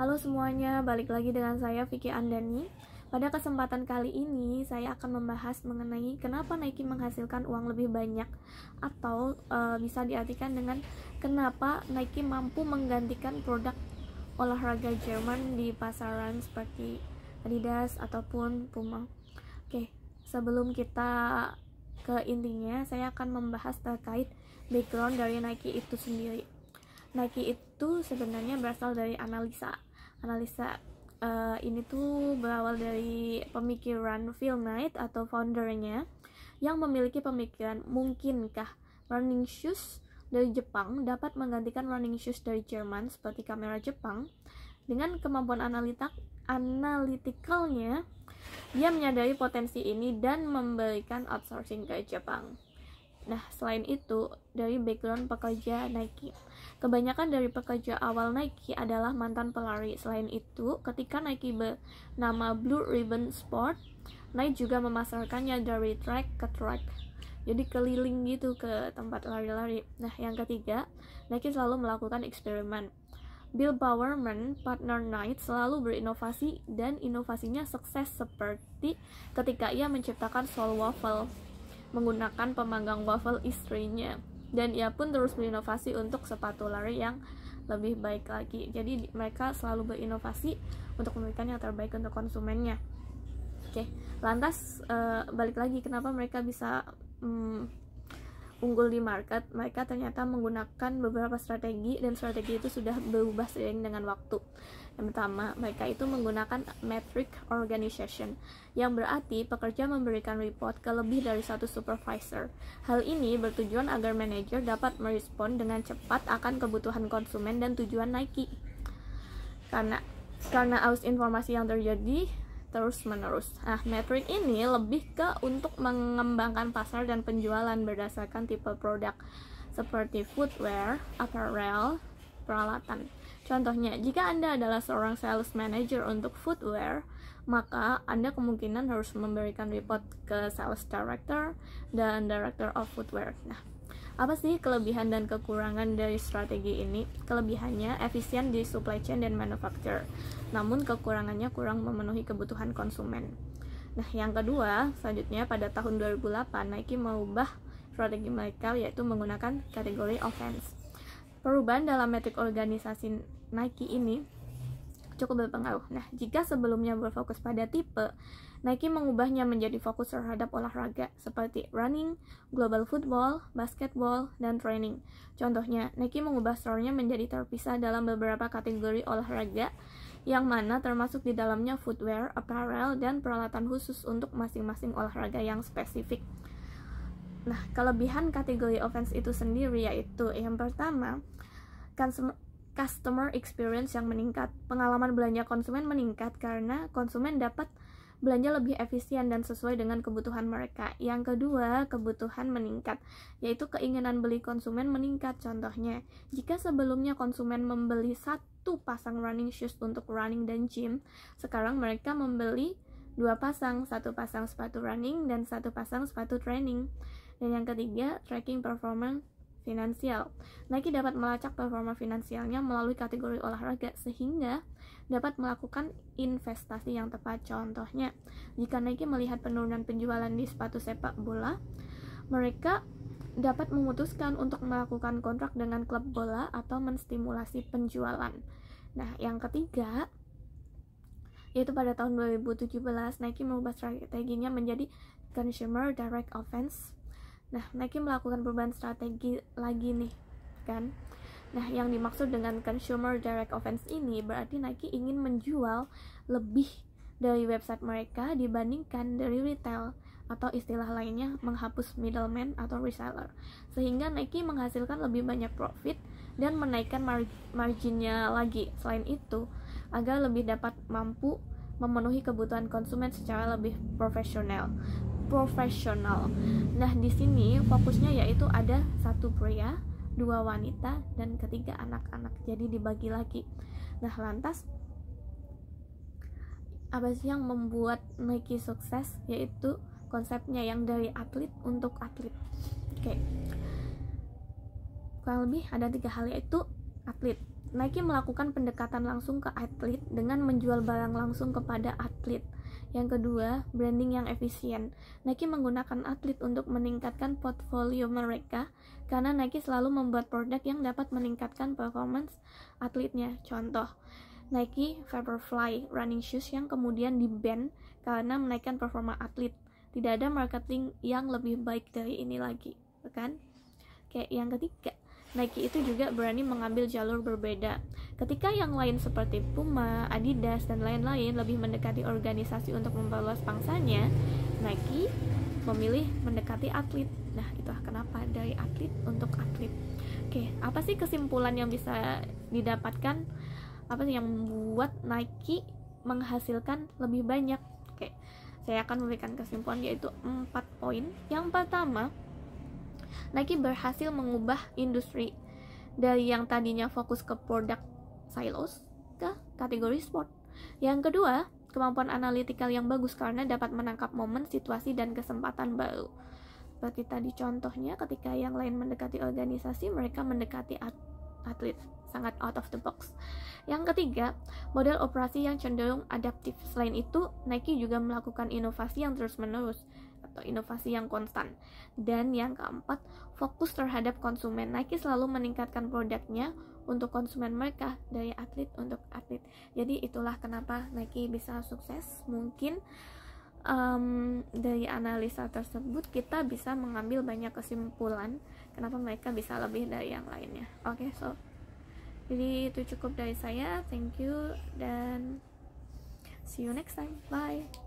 Halo semuanya, balik lagi dengan saya Vicky Andani. Pada kesempatan kali ini, saya akan membahas mengenai kenapa Nike menghasilkan uang lebih banyak atau e, bisa diartikan dengan kenapa Nike mampu menggantikan produk olahraga Jerman di pasaran seperti Adidas ataupun Puma. Oke, sebelum kita ke intinya, saya akan membahas terkait background dari Nike itu sendiri. Nike itu sebenarnya berasal dari analisa analisa uh, eh, ini tuh berawal dari pemikiran Phil Knight atau foundernya yang memiliki pemikiran mungkinkah running shoes dari Jepang dapat menggantikan running shoes dari Jerman seperti kamera Jepang dengan kemampuan analitik analitikalnya dia menyadari potensi ini dan memberikan outsourcing ke Jepang. Nah, selain itu, dari background pekerja Nike, kebanyakan dari pekerja awal Nike adalah mantan pelari. Selain itu, ketika Nike bernama Blue Ribbon Sport, Nike juga memasarkannya dari track ke track. Jadi keliling gitu ke tempat lari-lari. Nah, yang ketiga, Nike selalu melakukan eksperimen. Bill Bowerman, partner Knight, selalu berinovasi dan inovasinya sukses seperti ketika ia menciptakan Soul Waffle menggunakan pemanggang waffle istrinya dan ia pun terus berinovasi untuk sepatu lari yang lebih baik lagi jadi mereka selalu berinovasi untuk memberikan yang terbaik untuk konsumennya oke lantas uh, balik lagi kenapa mereka bisa um, unggul di market, mereka ternyata menggunakan beberapa strategi dan strategi itu sudah berubah seiring dengan waktu. Yang pertama, mereka itu menggunakan metric organization, yang berarti pekerja memberikan report ke lebih dari satu supervisor. Hal ini bertujuan agar manajer dapat merespon dengan cepat akan kebutuhan konsumen dan tujuan Nike. Karena karena aus informasi yang terjadi, terus menerus. Nah, metric ini lebih ke untuk mengembangkan pasar dan penjualan berdasarkan tipe produk seperti footwear, apparel, peralatan. Contohnya, jika Anda adalah seorang sales manager untuk footwear, maka Anda kemungkinan harus memberikan report ke sales director dan director of footwear. Nah, apa sih kelebihan dan kekurangan dari strategi ini? Kelebihannya efisien di supply chain dan manufacture, namun kekurangannya kurang memenuhi kebutuhan konsumen. Nah, yang kedua, selanjutnya pada tahun 2008 Nike mengubah strategi mereka yaitu menggunakan kategori offense. Perubahan dalam metrik organisasi Nike ini cukup berpengaruh. Nah, jika sebelumnya berfokus pada tipe, Nike mengubahnya menjadi fokus terhadap olahraga seperti running, global football, basketball, dan training. Contohnya, Nike mengubah store-nya menjadi terpisah dalam beberapa kategori olahraga yang mana termasuk di dalamnya footwear, apparel, dan peralatan khusus untuk masing-masing olahraga yang spesifik. Nah, kelebihan kategori offense itu sendiri yaitu yang pertama, kan customer experience yang meningkat. Pengalaman belanja konsumen meningkat karena konsumen dapat belanja lebih efisien dan sesuai dengan kebutuhan mereka. Yang kedua, kebutuhan meningkat, yaitu keinginan beli konsumen meningkat. Contohnya, jika sebelumnya konsumen membeli satu pasang running shoes untuk running dan gym, sekarang mereka membeli dua pasang, satu pasang sepatu running dan satu pasang sepatu training. Dan yang ketiga, tracking performance finansial. Nike dapat melacak performa finansialnya melalui kategori olahraga sehingga dapat melakukan investasi yang tepat. Contohnya, jika Nike melihat penurunan penjualan di sepatu sepak bola, mereka dapat memutuskan untuk melakukan kontrak dengan klub bola atau menstimulasi penjualan. Nah, yang ketiga yaitu pada tahun 2017 Nike mengubah strateginya menjadi consumer direct offense Nah, Nike melakukan perubahan strategi lagi nih, kan? Nah, yang dimaksud dengan consumer direct offense ini berarti Nike ingin menjual lebih dari website mereka dibandingkan dari retail atau istilah lainnya menghapus middleman atau reseller. Sehingga Nike menghasilkan lebih banyak profit dan menaikkan mar marginnya lagi. Selain itu, agar lebih dapat mampu memenuhi kebutuhan konsumen secara lebih profesional profesional. Nah, di sini fokusnya yaitu ada satu pria, dua wanita, dan ketiga anak-anak. Jadi dibagi lagi. Nah, lantas apa sih yang membuat Nike sukses? Yaitu konsepnya yang dari atlet untuk atlet. Oke. Okay. Kurang lebih ada tiga hal yaitu atlet. Nike melakukan pendekatan langsung ke atlet dengan menjual barang langsung kepada atlet yang kedua, branding yang efisien. Nike menggunakan atlet untuk meningkatkan portfolio mereka karena Nike selalu membuat produk yang dapat meningkatkan performance atletnya. Contoh, Nike Vaporfly running shoes yang kemudian di-ban karena menaikkan performa atlet. Tidak ada marketing yang lebih baik dari ini lagi, bukan? kayak yang ketiga, Nike itu juga berani mengambil jalur berbeda. Ketika yang lain seperti Puma, Adidas, dan lain-lain lebih mendekati organisasi untuk memperluas pangsanya, Nike memilih mendekati atlet. Nah, itulah kenapa dari atlet untuk atlet. Oke, apa sih kesimpulan yang bisa didapatkan? Apa sih yang membuat Nike menghasilkan lebih banyak? Oke, saya akan memberikan kesimpulan yaitu empat poin. Yang pertama, Nike berhasil mengubah industri dari yang tadinya fokus ke produk silos ke kategori sport. Yang kedua, kemampuan analitikal yang bagus karena dapat menangkap momen, situasi, dan kesempatan baru. Seperti tadi contohnya ketika yang lain mendekati organisasi, mereka mendekati atlet sangat out of the box. Yang ketiga, model operasi yang cenderung adaptif. Selain itu, Nike juga melakukan inovasi yang terus-menerus atau inovasi yang konstan. Dan yang keempat, fokus terhadap konsumen. Nike selalu meningkatkan produknya untuk konsumen mereka dari atlet untuk atlet. Jadi itulah kenapa Nike bisa sukses. Mungkin um, dari analisa tersebut kita bisa mengambil banyak kesimpulan kenapa mereka bisa lebih dari yang lainnya. Oke, okay, so jadi itu cukup dari saya. Thank you dan see you next time. Bye.